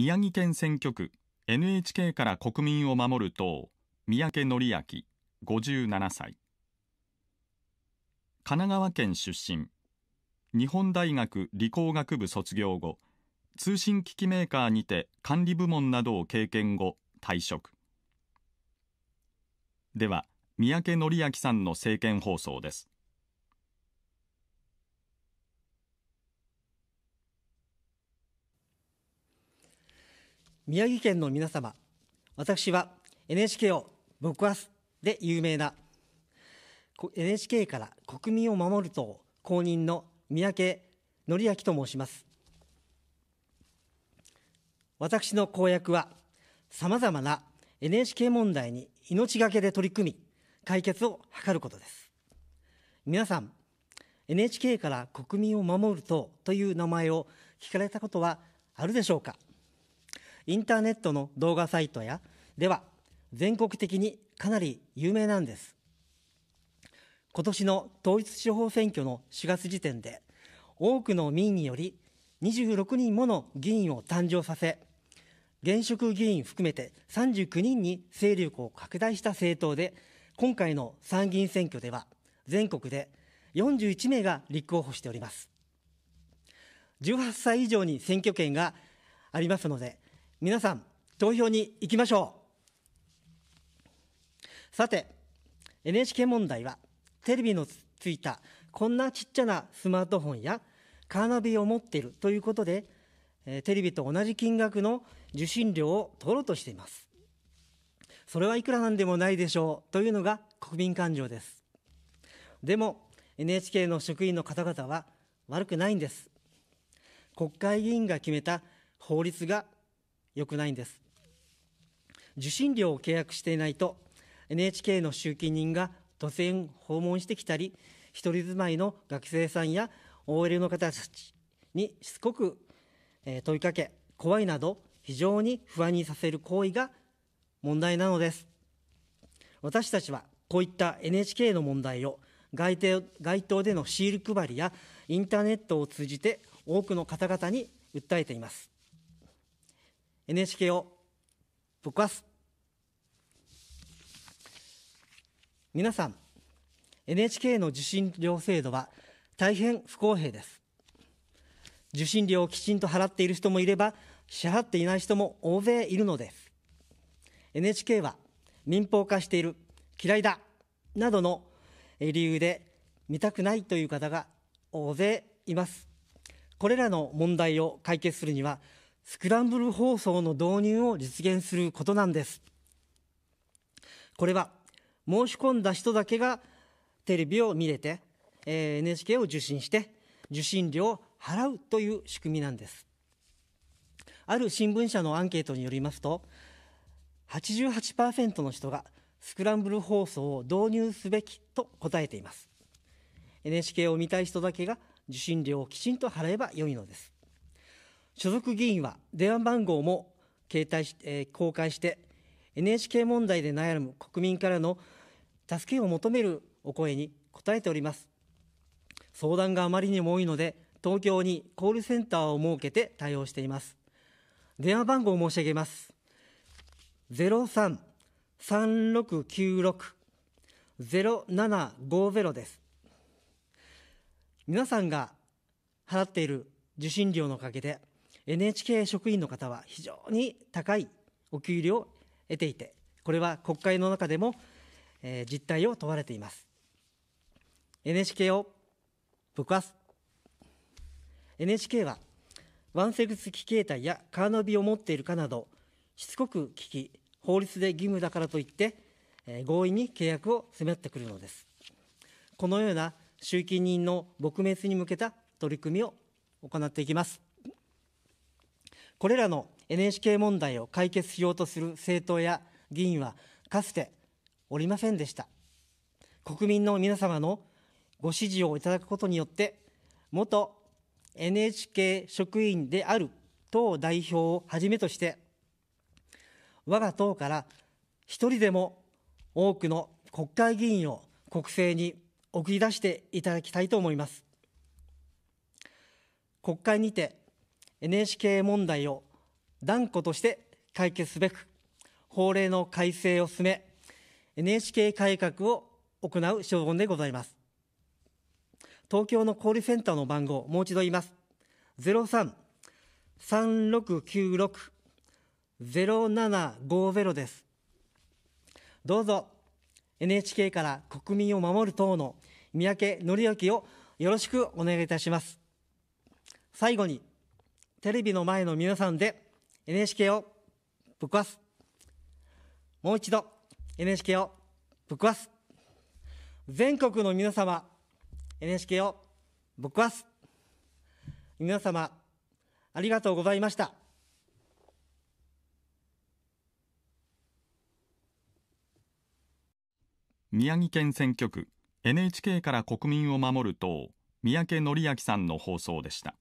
宮城県選挙区 NHK から国民を守る党三宅則明57歳神奈川県出身日本大学理工学部卒業後通信機器メーカーにて管理部門などを経験後退職では三宅則明さんの政見放送です宮城県の皆様、私は NHK を僕はすで有名な NHK から国民を守る党公認の三宅則明と申します。私の公約は、さまざまな NHK 問題に命がけで取り組み、解決を図ることです。皆さん、NHK から国民を守る党という名前を聞かれたことはあるでしょうかインターネットの動画サイトやでは全国的にかなり有名なんです今年の統一地方選挙の4月時点で多くの民により26人もの議員を誕生させ現職議員含めて39人に勢力を拡大した政党で今回の参議院選挙では全国で41名が立候補しております18歳以上に選挙権がありますので皆さん、投票に行きましょう。さて、NHK 問題は、テレビのついたこんなちっちゃなスマートフォンやカーナビを持っているということで、テレビと同じ金額の受信料を取ろうとしています。それはいくらなんでもないでしょうというのが国民感情です。でも NHK の職員の方々は悪くないんです。国会議員が決めた法律が良くないんです受信料を契約していないと NHK の集金人が突然訪問してきたり一人住まいの学生さんや OL の方たちにしつこく問いかけ怖いなど非常に不安にさせる行為が問題なのです私たちはこういった NHK の問題を街頭でのシール配りやインターネットを通じて多くの方々に訴えています NHK をぶっ壊す皆さん NHK の受信料制度は大変不公平です受信料をきちんと払っている人もいれば支払っていない人も大勢いるのです NHK は民放化している嫌いだなどの理由で見たくないという方が大勢いますこれらの問題を解決するにはスクランブル放送の導入を実現することなんですこれは申し込んだ人だけがテレビを見れて、えー、NHK を受信して受信料を払うという仕組みなんですある新聞社のアンケートによりますと88%の人がスクランブル放送を導入すべきと答えています NHK を見たい人だけが受信料をきちんと払えばよいのです所属議員は電話番号も携帯し、えー、公開して NHK 問題で悩む国民からの助けを求めるお声に応えております相談があまりにも多いので東京にコールセンターを設けて対応しています電話番号を申し上げます03-3696-0750です皆さんが払っている受信料のおかげで NHK 職員の方は非常に高いお給料を得ていて、これは国会の中でも、えー、実態を問われています。NHK をぶっ壊す。NHK は、ワンセグス機形態やカーナビを持っているかなど、しつこく聞き、法律で義務だからといって、えー、強引に契約を迫ってくるのです。このような集金人の撲滅に向けた取り組みを行っていきます。これらの NHK 問題を解決しようとする政党や議員はかつておりませんでした。国民の皆様のご支持をいただくことによって、元 NHK 職員である党代表をはじめとして、我が党から一人でも多くの国会議員を国政に送り出していただきたいと思います。国会にて NHK 問題を断固として解決すべく、法令の改正を進め、NHK 改革を行う所存でございます。東京の小売センターの番号、もう一度言います。03-3696-0750です。どうぞ、NHK から国民を守る党の三宅則明をよろしくお願いいたします。最後に、テレビの前の皆さんで NHK をぶっ壊す。もう一度 NHK をぶっ壊す。全国の皆様、NHK をぶっ壊す。皆様、ありがとうございました。宮城県選挙区 NHK から国民を守る党三宅紀明さんの放送でした。